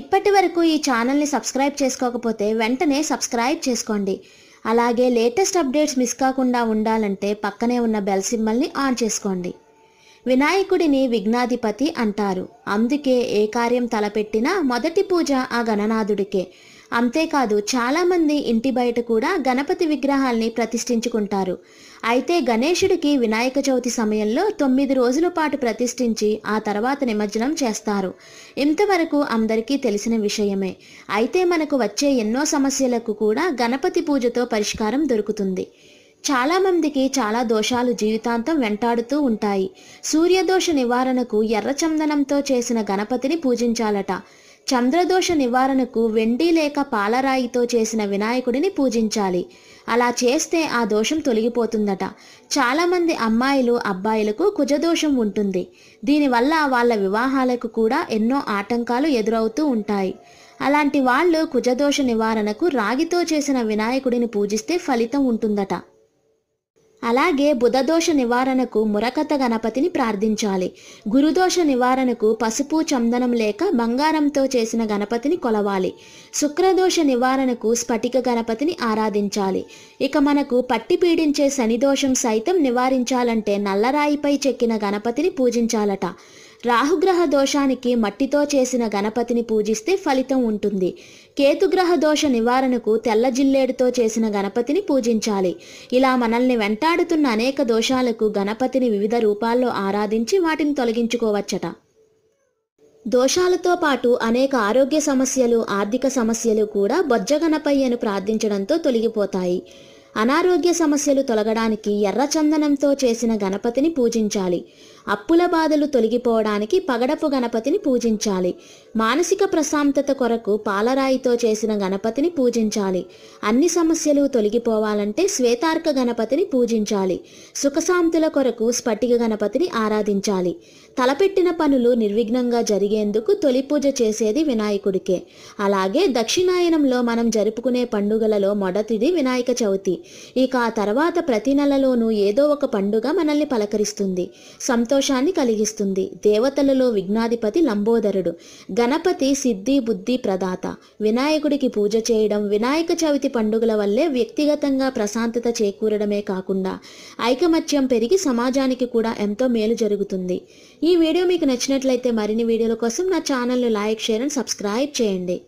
ఇప్పటి వరకు ఈ ఛానల్ని సబ్స్క్రైబ్ చేసుకోకపోతే వెంటనే సబ్స్క్రైబ్ చేసుకోండి అలాగే లేటెస్ట్ అప్డేట్స్ మిస్ కాకుండా ఉండాలంటే పక్కనే ఉన్న బెల్ సిమ్మల్ని ఆన్ చేసుకోండి వినాయకుడిని విఘ్నాధిపతి అంటారు అందుకే ఏ కార్యం తలపెట్టినా మొదటి పూజ ఆ గణనాథుడికే అంతేకాదు చాలామంది ఇంటి బయట కూడా గణపతి విగ్రహాల్ని ప్రతిష్ఠించుకుంటారు అయితే గణేశుడికి వినాయక చవితి సమయంలో తొమ్మిది రోజుల పాటు ప్రతిష్ఠించి ఆ తర్వాత నిమజ్జనం చేస్తారు ఇంతవరకు అందరికీ తెలిసిన విషయమే అయితే మనకు వచ్చే ఎన్నో సమస్యలకు కూడా గణపతి పూజతో పరిష్కారం దొరుకుతుంది చాలామందికి చాలా దోషాలు జీవితాంతం వెంటాడుతూ ఉంటాయి సూర్యదోష నివారణకు ఎర్రచందనంతో చేసిన గణపతిని పూజించాలట చంద్రదోష నివారణకు వెండి లేక పాలరాయితో చేసిన వినాయకుడిని పూజించాలి అలా చేస్తే ఆ దోషం తొలగిపోతుందట చాలామంది అమ్మాయిలు అబ్బాయిలకు కుజదోషం ఉంటుంది దీనివల్ల వాళ్ళ వివాహాలకు కూడా ఎన్నో ఆటంకాలు ఎదురవుతూ ఉంటాయి అలాంటి వాళ్ళు కుజదోష నివారణకు రాగితో చేసిన వినాయకుడిని పూజిస్తే ఫలితం ఉంటుందట అలాగే బుధదోష నివారణకు మురకత గణపతిని ప్రార్థించాలి గురుదోష నివారణకు పసుపు చందనం లేక బంగారంతో చేసిన గణపతిని కొలవాలి శుక్రదోష నివారణకు స్ఫటిక గణపతిని ఆరాధించాలి ఇక మనకు పట్టి పీడించే శనిదోషం సైతం నివారించాలంటే నల్లరాయిపై చెక్కిన గణపతిని పూజించాలట రాహుగ్రహ దోషానికి మట్టితో చేసిన గణపతిని పూజిస్తే ఫలితం ఉంటుంది కేతుగ్రహ దోష నివారణకు తెల్ల జిల్లేడుతో చేసిన గణపతిని పూజించాలి ఇలా మనల్ని వెంటాడుతున్న అనేక దోషాలకు గణపతిని వివిధ రూపాల్లో ఆరాధించి వాటిని తొలగించుకోవచ్చట దోషాలతో పాటు అనేక ఆరోగ్య సమస్యలు ఆర్థిక సమస్యలు కూడా బొజ్జ గణపయ్యను ప్రార్థించడంతో తొలగిపోతాయి అనారోగ్య సమస్యలు తొలగడానికి ఎర్రచందనంతో చేసిన గణపతిని పూజించాలి అప్పుల బాధలు తొలగిపోవడానికి పగడపు గణపతిని పూజించాలి మానసిక ప్రశాంతత కొరకు పాలరాయితో చేసిన గణపతిని పూజించాలి అన్ని సమస్యలు తొలగిపోవాలంటే శ్వేతార్క గణపతిని పూజించాలి సుఖశాంతుల కొరకు స్ఫటిక గణపతిని ఆరాధించాలి తలపెట్టిన పనులు నిర్విఘ్నంగా జరిగేందుకు తొలి పూజ చేసేది వినాయకుడికే అలాగే దక్షిణాయనంలో మనం జరుపుకునే పండుగలలో మొదటిది వినాయక చవితి ఇక ఆ తర్వాత ప్రతి నెలలోనూ ఏదో ఒక పండుగ మనల్ని పలకరిస్తుంది సంతో సంతోషాన్ని కలిగిస్తుంది దేవతలలో విఘ్నాధిపతి లంబోదరుడు గణపతి సిద్ధి బుద్ధి ప్రదాత వినాయకుడికి పూజ చేయడం వినాయక చవితి పండుగల వల్లే వ్యక్తిగతంగా ప్రశాంతత చేకూరడమే కాకుండా ఐకమత్యం పెరిగి సమాజానికి కూడా ఎంతో మేలు జరుగుతుంది ఈ వీడియో మీకు నచ్చినట్లయితే మరిన్ని వీడియోల కోసం నా ఛానల్ను లైక్ షేర్ అండ్ సబ్స్క్రైబ్ చేయండి